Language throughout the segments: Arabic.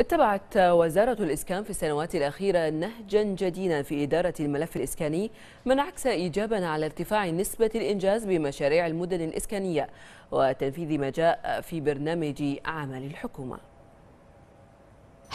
اتبعت وزارة الإسكان في السنوات الأخيرة نهجا جديدا في إدارة الملف الإسكاني من عكس إيجابا على ارتفاع نسبة الإنجاز بمشاريع المدن الإسكانية وتنفيذ ما جاء في برنامج عمل الحكومة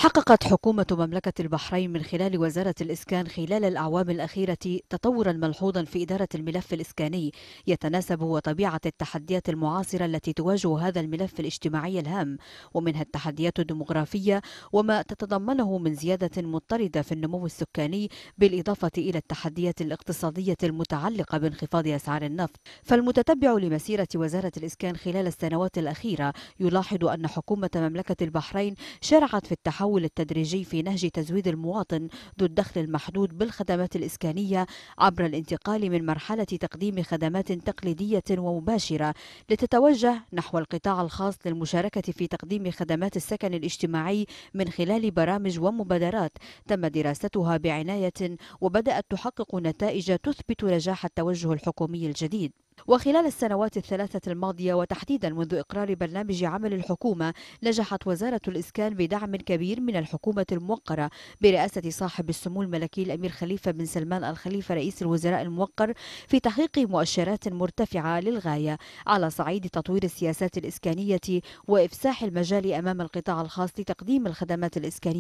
حققت حكومة مملكة البحرين من خلال وزارة الإسكان خلال الأعوام الأخيرة تطورا ملحوظا في إدارة الملف الإسكاني يتناسب وطبيعة التحديات المعاصرة التي تواجه هذا الملف الاجتماعي الهام ومنها التحديات الديمغرافية وما تتضمنه من زيادة مضطردة في النمو السكاني بالإضافة إلى التحديات الاقتصادية المتعلقة بانخفاض أسعار النفط فالمتتبع لمسيرة وزارة الإسكان خلال السنوات الأخيرة يلاحظ أن حكومة مملكة البحرين شرعت في التحول التحول التدريجي في نهج تزويد المواطن ذو الدخل المحدود بالخدمات الإسكانية عبر الانتقال من مرحلة تقديم خدمات تقليدية ومباشرة لتتوجه نحو القطاع الخاص للمشاركة في تقديم خدمات السكن الاجتماعي من خلال برامج ومبادرات تم دراستها بعناية وبدأت تحقق نتائج تثبت نجاح التوجه الحكومي الجديد وخلال السنوات الثلاثة الماضية وتحديدا منذ إقرار برنامج عمل الحكومة نجحت وزارة الإسكان بدعم كبير من الحكومة الموقرة برئاسة صاحب السمو الملكي الأمير خليفة بن سلمان الخليفة رئيس الوزراء الموقر في تحقيق مؤشرات مرتفعة للغاية على صعيد تطوير السياسات الإسكانية وإفساح المجال أمام القطاع الخاص لتقديم الخدمات الإسكانية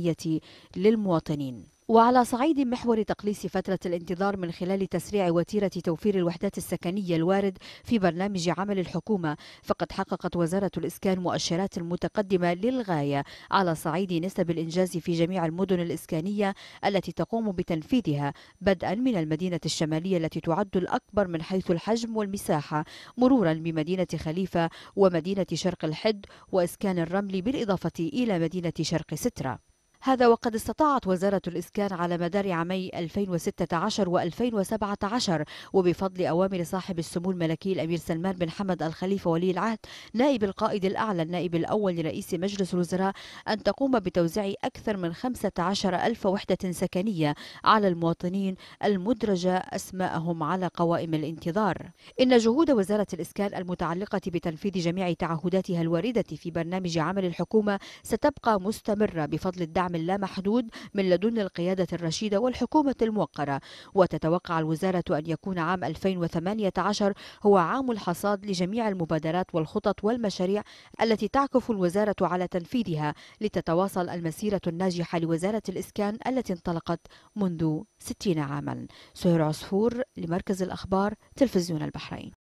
للمواطنين وعلى صعيد محور تقليص فترة الانتظار من خلال تسريع وتيرة توفير الوحدات السكنية الوارد في برنامج عمل الحكومة فقد حققت وزارة الإسكان مؤشرات متقدمة للغاية على صعيد نسب الإنجاز في جميع المدن الإسكانية التي تقوم بتنفيذها بدءا من المدينة الشمالية التي تعد الأكبر من حيث الحجم والمساحة مرورا بمدينة خليفة ومدينة شرق الحد وإسكان الرمل بالإضافة إلى مدينة شرق سترة هذا وقد استطاعت وزارة الإسكان على مدار عامي 2016 و2017 وبفضل أوامر صاحب السمو الملكي الأمير سلمان بن حمد الخليفة ولي العهد نائب القائد الأعلى النائب الأول لرئيس مجلس الوزراء أن تقوم بتوزيع أكثر من 15 ألف وحدة سكنية على المواطنين المدرجة أسماءهم على قوائم الانتظار إن جهود وزارة الإسكان المتعلقة بتنفيذ جميع تعهداتها الواردة في برنامج عمل الحكومة ستبقى مستمرة بفضل الدعم دعم لا محدود من لدن القيادة الرشيدة والحكومة الموقرة وتتوقع الوزارة أن يكون عام 2018 هو عام الحصاد لجميع المبادرات والخطط والمشاريع التي تعكف الوزارة على تنفيذها لتتواصل المسيرة الناجحة لوزارة الإسكان التي انطلقت منذ 60 عاما سهير عصفور لمركز الأخبار تلفزيون البحرين